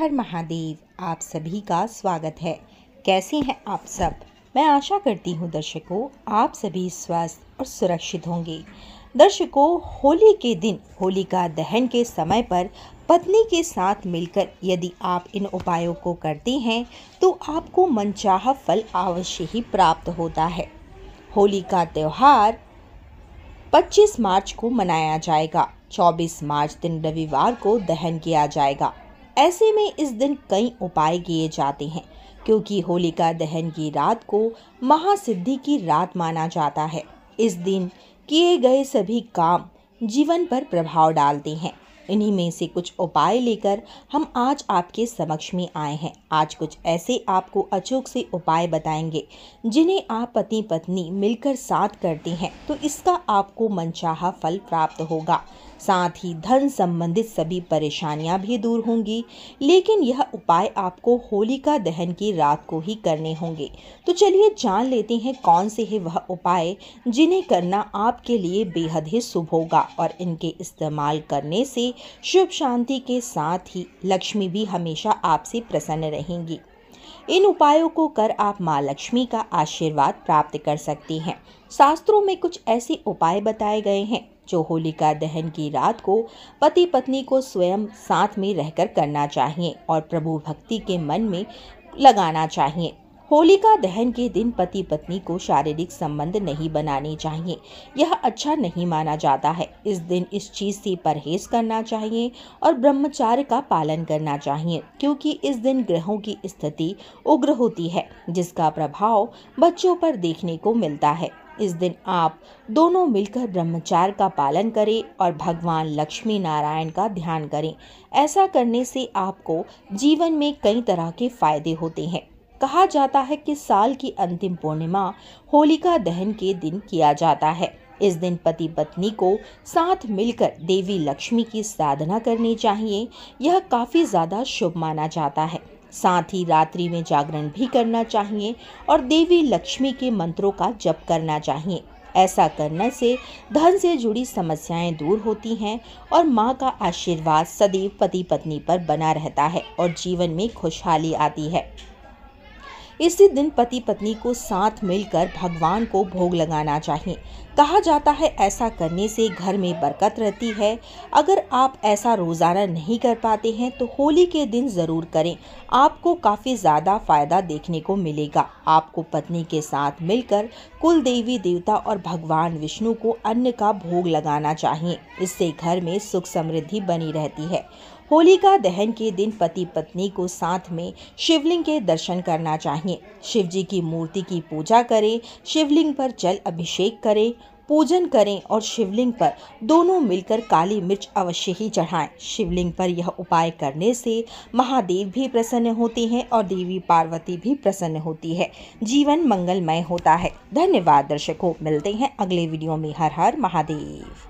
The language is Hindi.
हर महादेव आप सभी का स्वागत है कैसे हैं आप सब मैं आशा करती हूँ दर्शकों आप सभी स्वस्थ और सुरक्षित होंगे दर्शकों होली के दिन होलिका दहन के समय पर पत्नी के साथ मिलकर यदि आप इन उपायों को करते हैं तो आपको मनचाहा फल अवश्य ही प्राप्त होता है होली का त्यौहार 25 मार्च को मनाया जाएगा 24 मार्च दिन रविवार को दहन किया जाएगा ऐसे में इस दिन कई उपाय किए जाते हैं क्योंकि होलिका दहन की रात को महासिद्धि की रात माना जाता है इस दिन किए गए सभी काम जीवन पर प्रभाव डालते हैं इन्हीं में से कुछ उपाय लेकर हम आज आपके समक्ष में आए हैं आज कुछ ऐसे आपको अचूक से उपाय बताएंगे जिन्हें आप पति पत्नी मिलकर साथ करते हैं तो इसका आपको मनचाहा फल प्राप्त होगा साथ ही धन संबंधित सभी परेशानियां भी दूर होंगी लेकिन यह उपाय आपको होलिका दहन की रात को ही करने होंगे तो चलिए जान लेते हैं कौन से है वह उपाय जिन्हें करना आपके लिए बेहद ही शुभ होगा और इनके इस्तेमाल करने से शुभ शांति के साथ ही लक्ष्मी भी हमेशा आपसे प्रसन्न रहेंगी इन उपायों को कर आप माँ लक्ष्मी का आशीर्वाद प्राप्त कर सकती हैं शास्त्रों में कुछ ऐसे उपाय बताए गए हैं जो होलिका दहन की रात को पति पत्नी को स्वयं साथ में रहकर करना चाहिए और प्रभु भक्ति के मन में लगाना चाहिए होलिका दहन के दिन पति पत्नी को शारीरिक संबंध नहीं बनाने चाहिए यह अच्छा नहीं माना जाता है इस दिन इस चीज़ से परहेज करना चाहिए और ब्रह्मचार्य का पालन करना चाहिए क्योंकि इस दिन ग्रहों की स्थिति उग्र होती है जिसका प्रभाव बच्चों पर देखने को मिलता है इस दिन आप दोनों मिलकर ब्रह्मचार्य का पालन करें और भगवान लक्ष्मी नारायण का ध्यान करें ऐसा करने से आपको जीवन में कई तरह के फायदे होते हैं कहा जाता है कि साल की अंतिम पूर्णिमा होलिका दहन के दिन किया जाता है इस दिन पति पत्नी को साथ मिलकर देवी लक्ष्मी की साधना करनी चाहिए यह काफ़ी ज़्यादा शुभ माना जाता है साथ ही रात्रि में जागरण भी करना चाहिए और देवी लक्ष्मी के मंत्रों का जप करना चाहिए ऐसा करने से धन से जुड़ी समस्याएं दूर होती हैं और माँ का आशीर्वाद सदैव पति पत्नी पर बना रहता है और जीवन में खुशहाली आती है इसी दिन पति पत्नी को साथ मिलकर भगवान को भोग लगाना चाहिए कहा जाता है ऐसा करने से घर में बरकत रहती है अगर आप ऐसा रोज़ाना नहीं कर पाते हैं तो होली के दिन ज़रूर करें आपको काफ़ी ज़्यादा फ़ायदा देखने को मिलेगा आपको पत्नी के साथ मिलकर कुल देवी देवता और भगवान विष्णु को अन्न का भोग लगाना चाहिए इससे घर में सुख समृद्धि बनी रहती है होलिका दहन के दिन पति पत्नी को साथ में शिवलिंग के दर्शन करना चाहिए शिव जी की मूर्ति की पूजा करें शिवलिंग पर जल अभिषेक करें पूजन करें और शिवलिंग पर दोनों मिलकर काली मिर्च अवश्य ही चढ़ाएं शिवलिंग पर यह उपाय करने से महादेव भी प्रसन्न होते हैं और देवी पार्वती भी प्रसन्न होती है जीवन मंगलमय होता है धन्यवाद दर्शकों मिलते हैं अगले वीडियो में हर हर महादेव